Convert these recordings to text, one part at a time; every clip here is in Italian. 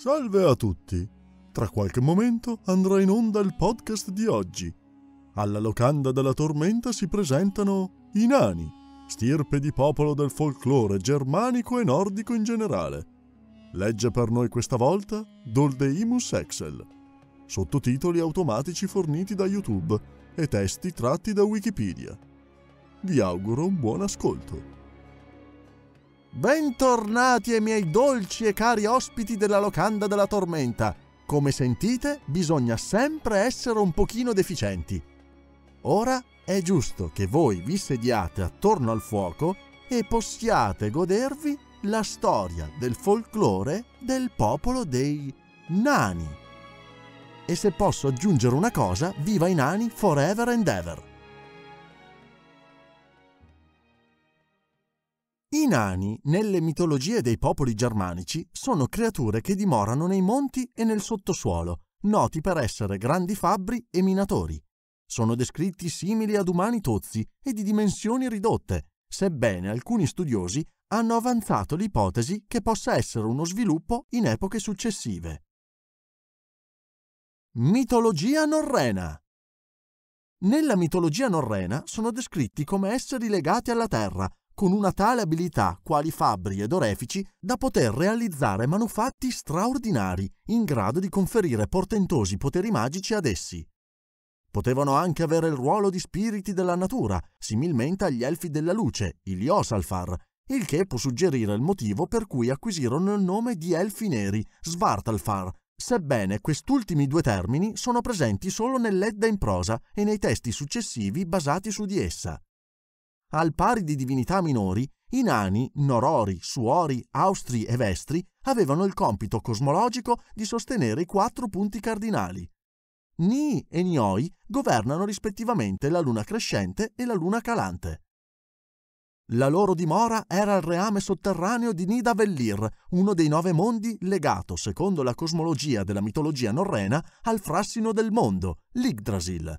Salve a tutti! Tra qualche momento andrà in onda il podcast di oggi. Alla locanda della tormenta si presentano i nani, stirpe di popolo del folklore germanico e nordico in generale. Legge per noi questa volta Doldeimus Excel. Sottotitoli automatici forniti da YouTube e testi tratti da Wikipedia. Vi auguro un buon ascolto. Bentornati ai miei dolci e cari ospiti della locanda della tormenta. Come sentite, bisogna sempre essere un pochino deficienti. Ora è giusto che voi vi sediate attorno al fuoco e possiate godervi la storia del folklore del popolo dei nani. E se posso aggiungere una cosa, viva i nani forever and ever! I nani, nelle mitologie dei popoli germanici, sono creature che dimorano nei monti e nel sottosuolo, noti per essere grandi fabbri e minatori. Sono descritti simili ad umani tozzi e di dimensioni ridotte, sebbene alcuni studiosi hanno avanzato l'ipotesi che possa essere uno sviluppo in epoche successive. Mitologia norrena nella mitologia norrena sono descritti come esseri legati alla terra con una tale abilità quali fabbri ed orefici da poter realizzare manufatti straordinari in grado di conferire portentosi poteri magici ad essi. Potevano anche avere il ruolo di spiriti della natura, similmente agli elfi della luce, i Liosalfar, il che può suggerire il motivo per cui acquisirono il nome di elfi neri, Svartalfar, sebbene quest'ultimi due termini sono presenti solo nell'Edda in prosa e nei testi successivi basati su di essa al pari di divinità minori, i nani, norori, suori, austri e vestri avevano il compito cosmologico di sostenere i quattro punti cardinali. Ni e Nioi governano rispettivamente la luna crescente e la luna calante. La loro dimora era il reame sotterraneo di Nida Vellir, uno dei nove mondi legato, secondo la cosmologia della mitologia norrena, al frassino del mondo, l'Igdrasil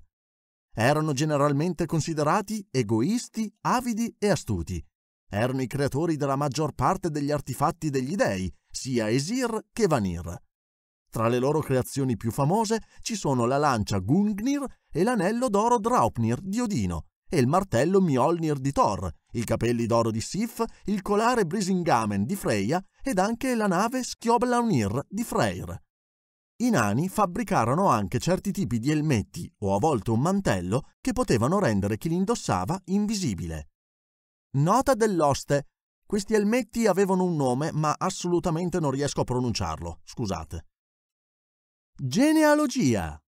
erano generalmente considerati egoisti, avidi e astuti. Erano i creatori della maggior parte degli artefatti degli dei, sia Esir che Vanir. Tra le loro creazioni più famose ci sono la lancia Gungnir e l'anello d'oro Draupnir di Odino, e il martello Mjolnir di Thor, i capelli d'oro di Sif, il colare Brisingamen di Freya ed anche la nave Skjoblánir di Freyr i nani fabbricarono anche certi tipi di elmetti o a volte un mantello che potevano rendere chi li indossava invisibile. Nota dell'oste. Questi elmetti avevano un nome, ma assolutamente non riesco a pronunciarlo, scusate. Genealogia.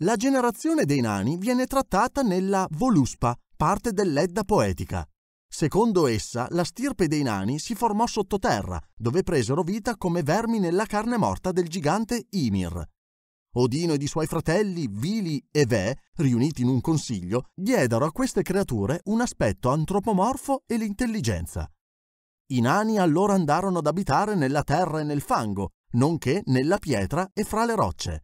La generazione dei nani viene trattata nella Voluspa, parte dell'Edda poetica. Secondo essa, la stirpe dei nani si formò sottoterra, dove presero vita come vermi nella carne morta del gigante Ymir. Odino ed i suoi fratelli, Vili e Ve, riuniti in un consiglio, diedero a queste creature un aspetto antropomorfo e l'intelligenza. I nani allora andarono ad abitare nella terra e nel fango, nonché nella pietra e fra le rocce.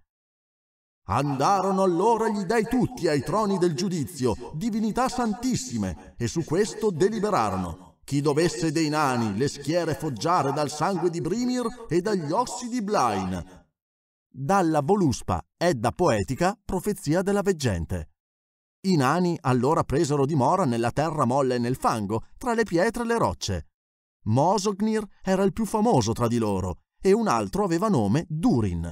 Andarono allora gli dei tutti ai troni del giudizio, divinità santissime, e su questo deliberarono. Chi dovesse dei nani le schiere foggiare dal sangue di Brimir e dagli ossi di Blain. Dalla Voluspa, Edda poetica, profezia della veggente. I nani allora presero dimora nella terra molle e nel fango, tra le pietre e le rocce. Mosognir era il più famoso tra di loro, e un altro aveva nome Durin.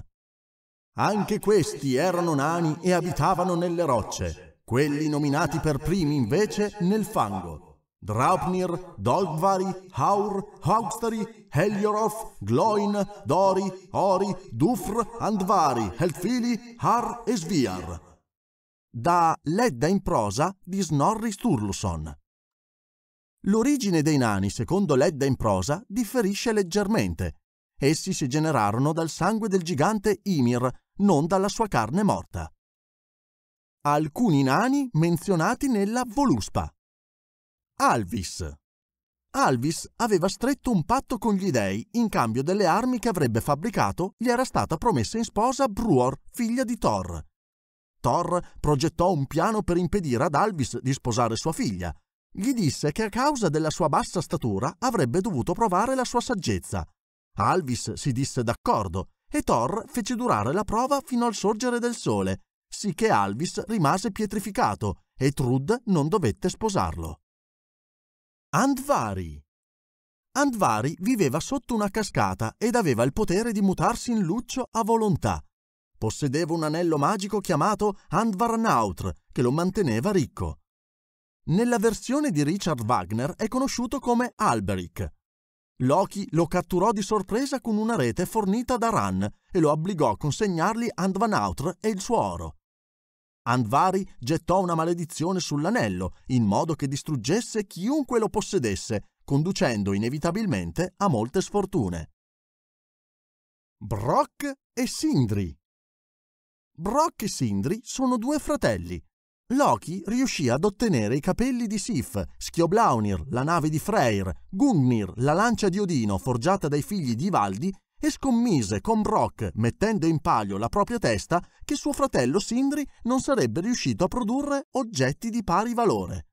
Anche questi erano nani e abitavano nelle rocce, quelli nominati per primi invece nel fango. Draupnir, Dolgvari, Haur, Haugstari, Heliorof, Gloin, Dori, Ori, Dufr, Andvari, Helfili, Har e Sviar. Da Ledda in prosa di Snorri Sturluson. L'origine dei nani, secondo Ledda in prosa, differisce leggermente. Essi si generarono dal sangue del gigante Ymir, non dalla sua carne morta. Alcuni nani menzionati nella Voluspa. Alvis. Alvis aveva stretto un patto con gli dei in cambio delle armi che avrebbe fabbricato gli era stata promessa in sposa Bruor, figlia di Thor. Thor progettò un piano per impedire ad Alvis di sposare sua figlia. Gli disse che a causa della sua bassa statura avrebbe dovuto provare la sua saggezza. Alvis si disse d'accordo e Thor fece durare la prova fino al sorgere del sole, sicché Alvis rimase pietrificato e Trud non dovette sposarlo. Andvari Andvari viveva sotto una cascata ed aveva il potere di mutarsi in luccio a volontà. Possedeva un anello magico chiamato Andvarnautr, che lo manteneva ricco. Nella versione di Richard Wagner è conosciuto come Alberic, Loki lo catturò di sorpresa con una rete fornita da Ran e lo obbligò a consegnargli Andvanautr e il suo oro. Andvari gettò una maledizione sull'anello in modo che distruggesse chiunque lo possedesse, conducendo inevitabilmente a molte sfortune. Brock e Sindri Brock e Sindri sono due fratelli, Loki riuscì ad ottenere i capelli di Sif, Schioblaunir, la nave di Freyr, Gungnir, la lancia di Odino forgiata dai figli di Valdi e scommise con Brock, mettendo in palio la propria testa, che suo fratello Sindri non sarebbe riuscito a produrre oggetti di pari valore.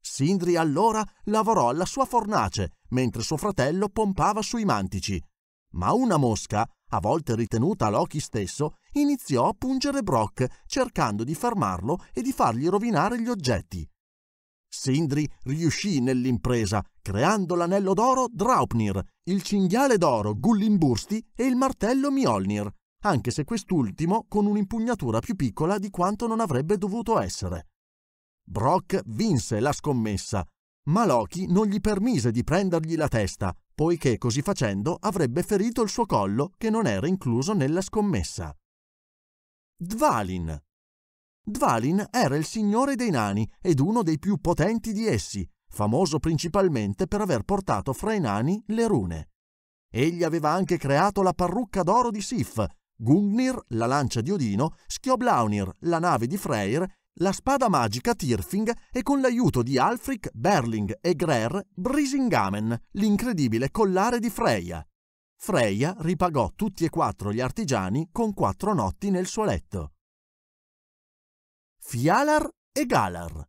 Sindri allora lavorò alla sua fornace, mentre suo fratello pompava sui mantici. Ma una mosca a volte ritenuta Loki stesso, iniziò a pungere Brock cercando di fermarlo e di fargli rovinare gli oggetti. Sindri riuscì nell'impresa, creando l'anello d'oro Draupnir, il cinghiale d'oro Gullimbursti e il martello Mjolnir, anche se quest'ultimo con un'impugnatura più piccola di quanto non avrebbe dovuto essere. Brock vinse la scommessa, ma Loki non gli permise di prendergli la testa, poiché così facendo avrebbe ferito il suo collo che non era incluso nella scommessa. Dvalin. Dvalin era il signore dei nani ed uno dei più potenti di essi, famoso principalmente per aver portato fra i nani le rune. Egli aveva anche creato la parrucca d'oro di Sif, Gungnir, la lancia di Odino, Schioblaunir, la nave di Freyr la spada magica Tirfing e con l'aiuto di Alfric, Berling e Grer Brisingamen, l'incredibile collare di Freya. Freya ripagò tutti e quattro gli artigiani con quattro notti nel suo letto. Fialar e Galar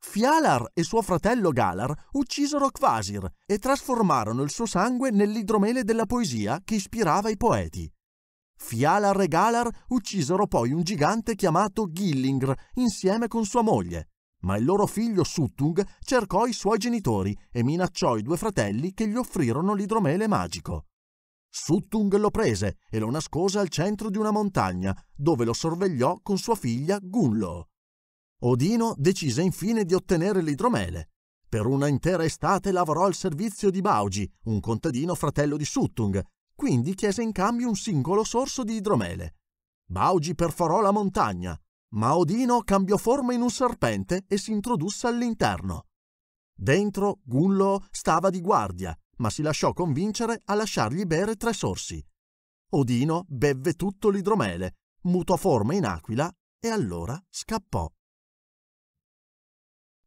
Fialar e suo fratello Galar uccisero Kvasir e trasformarono il suo sangue nell'idromele della poesia che ispirava i poeti. Fialar e Galar uccisero poi un gigante chiamato Gillingr insieme con sua moglie, ma il loro figlio Suttung cercò i suoi genitori e minacciò i due fratelli che gli offrirono l'idromele magico. Suttung lo prese e lo nascose al centro di una montagna, dove lo sorvegliò con sua figlia Gunlo. Odino decise infine di ottenere l'idromele. Per una intera estate lavorò al servizio di Baugi, un contadino fratello di Suttung, quindi chiese in cambio un singolo sorso di idromele. Baugi perforò la montagna, ma Odino cambiò forma in un serpente e si introdusse all'interno. Dentro Gunlo stava di guardia, ma si lasciò convincere a lasciargli bere tre sorsi. Odino bevve tutto l'idromele, mutò forma in aquila e allora scappò.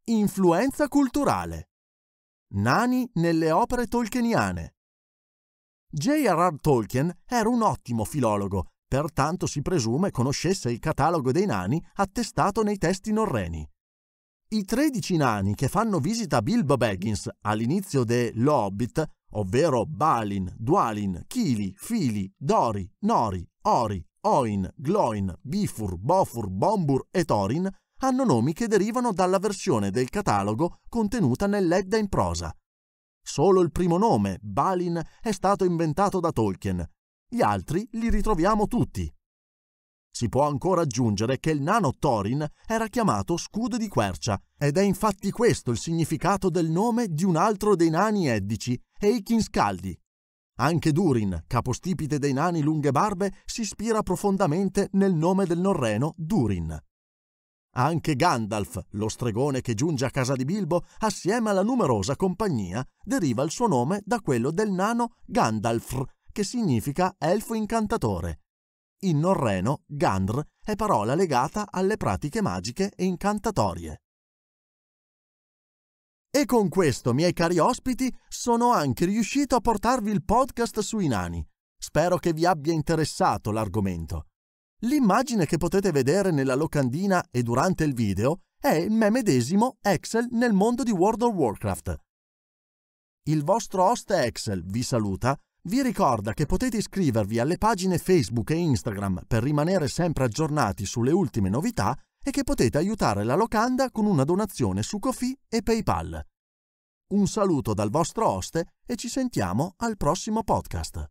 Influenza culturale. Nani nelle opere tolkieniane. J.R.R. Tolkien era un ottimo filologo, pertanto si presume conoscesse il catalogo dei nani attestato nei testi norreni. I 13 nani che fanno visita a Bilbo Baggins all'inizio de L'Hobbit, ovvero Balin, Dualin, Kili, Fili, Dori, Nori, Ori, Oin, Gloin, Bifur, Bofur, Bombur e Thorin, hanno nomi che derivano dalla versione del catalogo contenuta nell'Edda in prosa, Solo il primo nome, Balin, è stato inventato da Tolkien. Gli altri li ritroviamo tutti. Si può ancora aggiungere che il nano Thorin era chiamato Scudo di Quercia, ed è infatti questo il significato del nome di un altro dei nani eddici, Eikin Scaldi. Anche Durin, capostipite dei nani lunghe barbe, si ispira profondamente nel nome del norreno Durin anche Gandalf, lo stregone che giunge a casa di Bilbo assieme alla numerosa compagnia, deriva il suo nome da quello del nano Gandalfr, che significa elfo incantatore. In norreno Gandr è parola legata alle pratiche magiche e incantatorie. E con questo, miei cari ospiti, sono anche riuscito a portarvi il podcast sui nani. Spero che vi abbia interessato l'argomento. L'immagine che potete vedere nella locandina e durante il video è il me medesimo Excel nel mondo di World of Warcraft. Il vostro host Excel vi saluta, vi ricorda che potete iscrivervi alle pagine Facebook e Instagram per rimanere sempre aggiornati sulle ultime novità e che potete aiutare la locanda con una donazione su Kofi e PayPal. Un saluto dal vostro host e ci sentiamo al prossimo podcast.